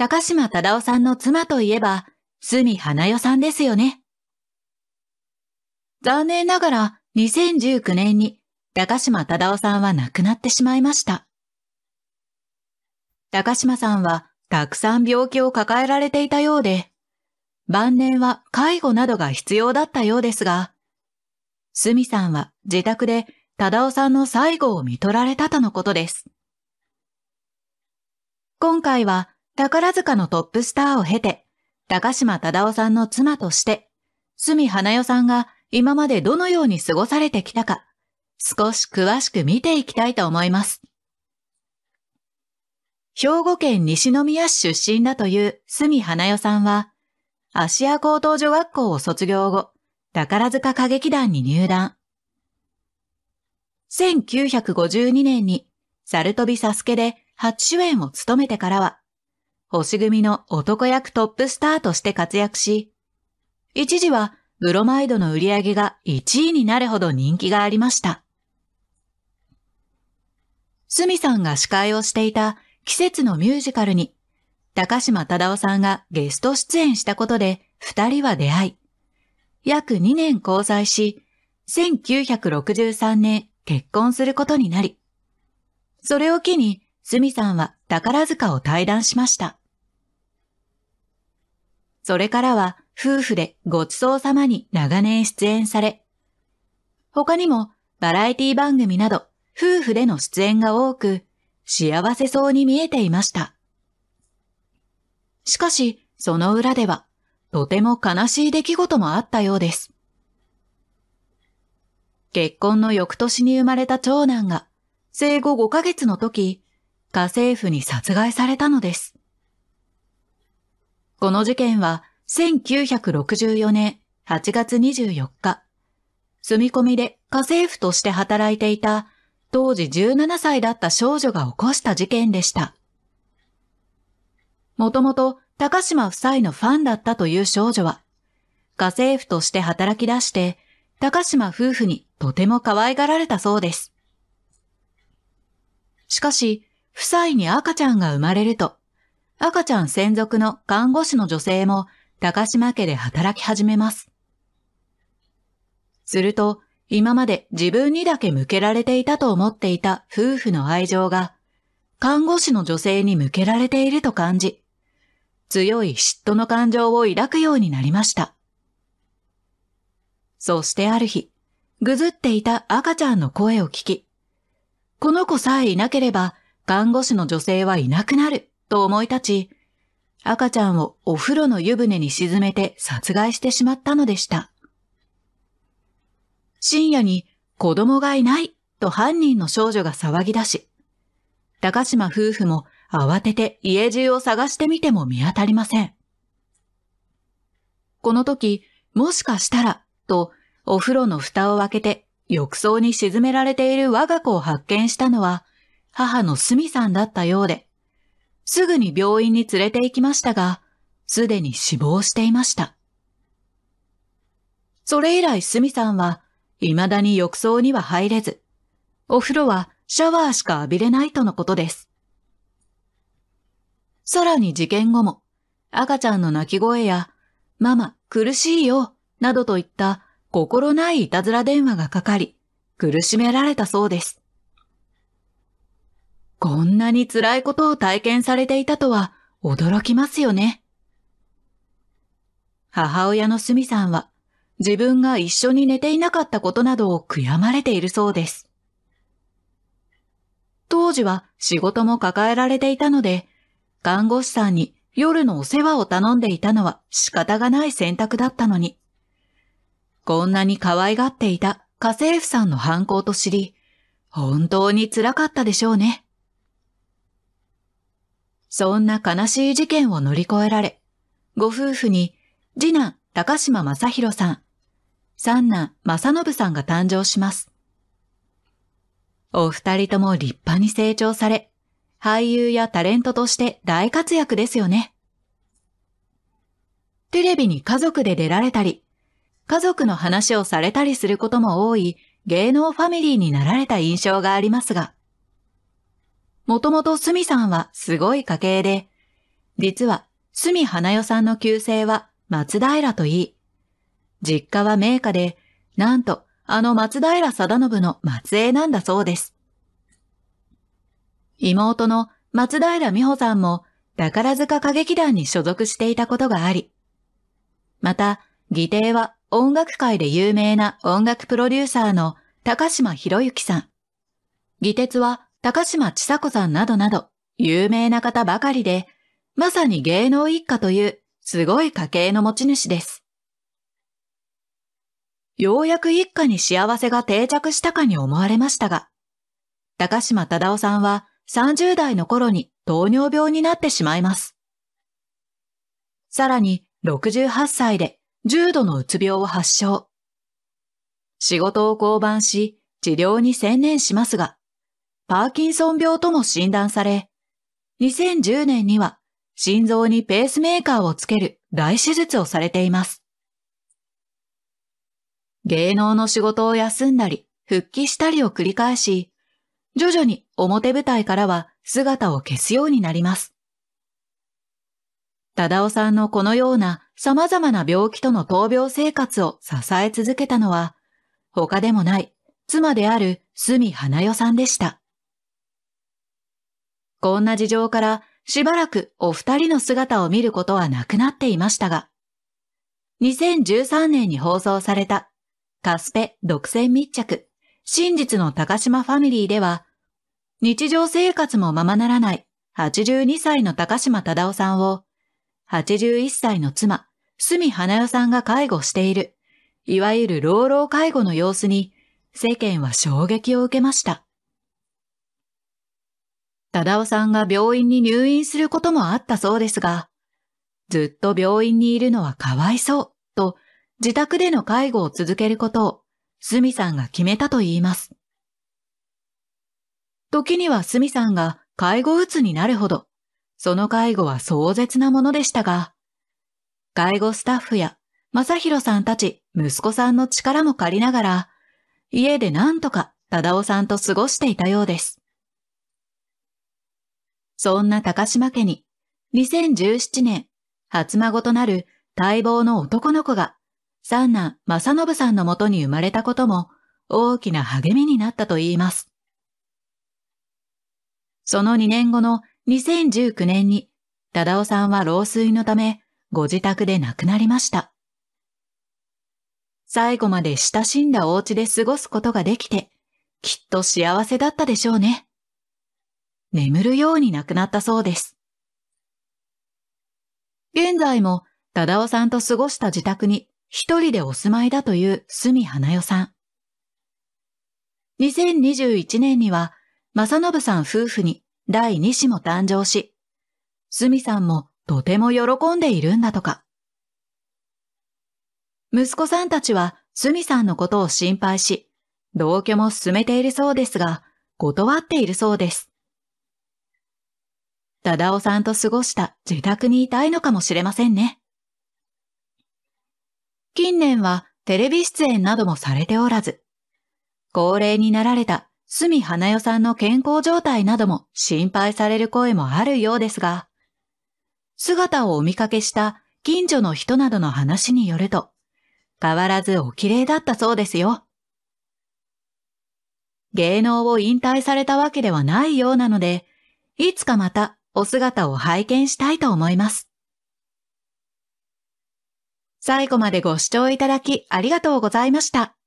高島忠夫さんの妻といえば、隅花代さんですよね。残念ながら2019年に高島忠夫さんは亡くなってしまいました。高島さんはたくさん病気を抱えられていたようで、晩年は介護などが必要だったようですが、すみさんは自宅で忠夫さんの最後を見取られたとのことです。今回は宝塚のトップスターを経て、高島忠夫さんの妻として、住花代さんが今までどのように過ごされてきたか、少し詳しく見ていきたいと思います。兵庫県西宮市出身だという住花代さんは、芦屋高等女学校を卒業後、宝塚歌劇団に入団。1952年に、サルトビサスケで初主演を務めてからは、星組の男役トップスターとして活躍し、一時はブロマイドの売り上げが1位になるほど人気がありました。スミさんが司会をしていた季節のミュージカルに、高島忠夫さんがゲスト出演したことで二人は出会い、約2年交際し、1963年結婚することになり、それを機に、すみさんは宝塚を退団しました。それからは夫婦でごちそうさまに長年出演され、他にもバラエティ番組など夫婦での出演が多く、幸せそうに見えていました。しかし、その裏では、とても悲しい出来事もあったようです。結婚の翌年に生まれた長男が、生後5ヶ月の時、家政婦に殺害されたのです。この事件は1964年8月24日、住み込みで家政婦として働いていた当時17歳だった少女が起こした事件でした。もともと高島夫妻のファンだったという少女は、家政婦として働き出して、高島夫婦にとても可愛がられたそうです。しかし、夫妻に赤ちゃんが生まれると、赤ちゃん専属の看護師の女性も高島家で働き始めます。すると、今まで自分にだけ向けられていたと思っていた夫婦の愛情が、看護師の女性に向けられていると感じ、強い嫉妬の感情を抱くようになりました。そしてある日、ぐずっていた赤ちゃんの声を聞き、この子さえいなければ看護師の女性はいなくなると思い立ち、赤ちゃんをお風呂の湯船に沈めて殺害してしまったのでした。深夜に子供がいないと犯人の少女が騒ぎ出し、高島夫婦も慌てて家中を探してみても見当たりません。この時、もしかしたら、とお風呂の蓋を開けて浴槽に沈められている我が子を発見したのは母のすみさんだったようで、すぐに病院に連れて行きましたが、すでに死亡していました。それ以来、スミさんは、未だに浴槽には入れず、お風呂はシャワーしか浴びれないとのことです。さらに事件後も、赤ちゃんの泣き声や、ママ、苦しいよ、などといった心ないいたずら電話がかかり、苦しめられたそうです。こんなに辛いことを体験されていたとは驚きますよね。母親のすみさんは自分が一緒に寝ていなかったことなどを悔やまれているそうです。当時は仕事も抱えられていたので、看護師さんに夜のお世話を頼んでいたのは仕方がない選択だったのに。こんなに可愛がっていた家政婦さんの犯行と知り、本当に辛かったでしょうね。そんな悲しい事件を乗り越えられ、ご夫婦に次男高島正宏さん、三男正信さんが誕生します。お二人とも立派に成長され、俳優やタレントとして大活躍ですよね。テレビに家族で出られたり、家族の話をされたりすることも多い芸能ファミリーになられた印象がありますが、もともとすみさんはすごい家系で、実は隅花代さんの旧姓は松平といい、実家は名家で、なんとあの松平定信の末裔なんだそうです。妹の松平美穂さんも宝塚歌劇団に所属していたことがあり、また、義弟は音楽界で有名な音楽プロデューサーの高島博之さん。義鉄は高島千佐子さんなどなど、有名な方ばかりで、まさに芸能一家というすごい家系の持ち主です。ようやく一家に幸せが定着したかに思われましたが、高島忠夫さんは30代の頃に糖尿病になってしまいます。さらに68歳で重度のうつ病を発症。仕事を降板し治療に専念しますが、パーキンソン病とも診断され、2010年には心臓にペースメーカーをつける大手術をされています。芸能の仕事を休んだり、復帰したりを繰り返し、徐々に表舞台からは姿を消すようになります。忠夫さんのこのような様々な病気との闘病生活を支え続けたのは、他でもない妻である住花代さんでした。こんな事情からしばらくお二人の姿を見ることはなくなっていましたが、2013年に放送されたカスペ独占密着真実の高島ファミリーでは、日常生活もままならない82歳の高島忠夫さんを、81歳の妻、住花代さんが介護している、いわゆる老老介護の様子に、世間は衝撃を受けました。忠夫さんが病院に入院することもあったそうですが、ずっと病院にいるのはかわいそうと自宅での介護を続けることをすみさんが決めたと言います。時にはすみさんが介護うつになるほど、その介護は壮絶なものでしたが、介護スタッフや正ろさんたち息子さんの力も借りながら、家でなんとか忠夫さんと過ごしていたようです。そんな高島家に、2017年、初孫となる待望の男の子が、三男正信さんのもとに生まれたことも、大きな励みになったと言います。その2年後の2019年に、忠夫さんは老衰のため、ご自宅で亡くなりました。最後まで親しんだお家で過ごすことができて、きっと幸せだったでしょうね。眠るように亡くなったそうです。現在も、忠夫さんと過ごした自宅に一人でお住まいだという住花代さん。2021年には、正信さん夫婦に第2子も誕生し、住さんもとても喜んでいるんだとか。息子さんたちは住さんのことを心配し、同居も進めているそうですが、断っているそうです。忠夫さんと過ごした自宅にいたいのかもしれませんね。近年はテレビ出演などもされておらず、高齢になられた隅花代さんの健康状態なども心配される声もあるようですが、姿をお見かけした近所の人などの話によると、変わらずお綺麗だったそうですよ。芸能を引退されたわけではないようなので、いつかまたお姿を拝見したいと思います。最後までご視聴いただきありがとうございました。